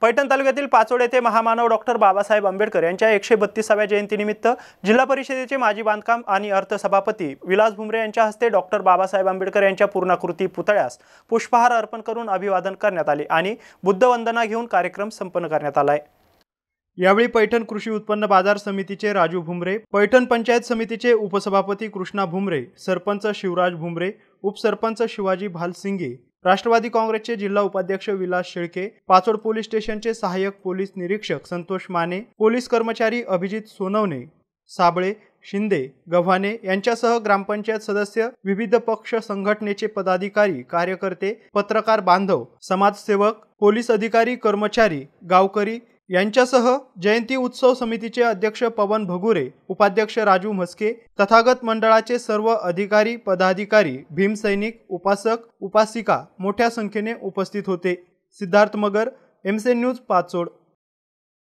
पैठण तालुक्यातील पाचोड येथे महामानव डॉक्टर बाबासाहेब आंबेडकर यांच्या एकशे बत्तीसाव्या जयंतीनिमित्त जिल्हा परिषदेचे माजी बांधकाम आणि अर्थसभापती विलास भुमरे यांच्या हस्ते डॉक्टर बाबासाहेब आंबेडकर यांच्या पूर्णाकृती पुतळ्यास पुष्पहार अर्पण करून अभिवादन करण्यात आले आणि बुद्ध वंदना घेऊन कार्यक्रम संपन्न करण्यात आला यावेळी पैठण कृषी उत्पन्न बाजार समितीचे राजू भुमरे पैठण पंचायत समितीचे उपसभापती कृष्णा भुमरे सरपंच शिवराज भुमरे उपसरपंच शिवाजी भालसिंगे राष्ट्रवादी काँग्रेसचे जिल्हा उपाध्यक्ष विलास शेळके पाचोड पोलीस स्टेशनचे सहाय्यक पोलीस निरीक्षक संतोष माने पोलीस कर्मचारी अभिजित सोनवणे साबळे शिंदे गव्हाणे यांच्यासह ग्रामपंचायत सदस्य विविध पक्ष संघटनेचे पदाधिकारी कार्यकर्ते पत्रकार बांधव समाजसेवक पोलीस अधिकारी कर्मचारी गावकरी यांच्यासह जयंती उत्सव समितीचे अध्यक्ष पवन भगुरे उपाध्यक्ष राजू म्हस्के तथागत मंडळाचे सर्व अधिकारी पदाधिकारी भीमसैनिक उपासक उपासिका मोठ्या संख्येने उपस्थित होते सिद्धार्थ मगर सी न्यूज पाचोड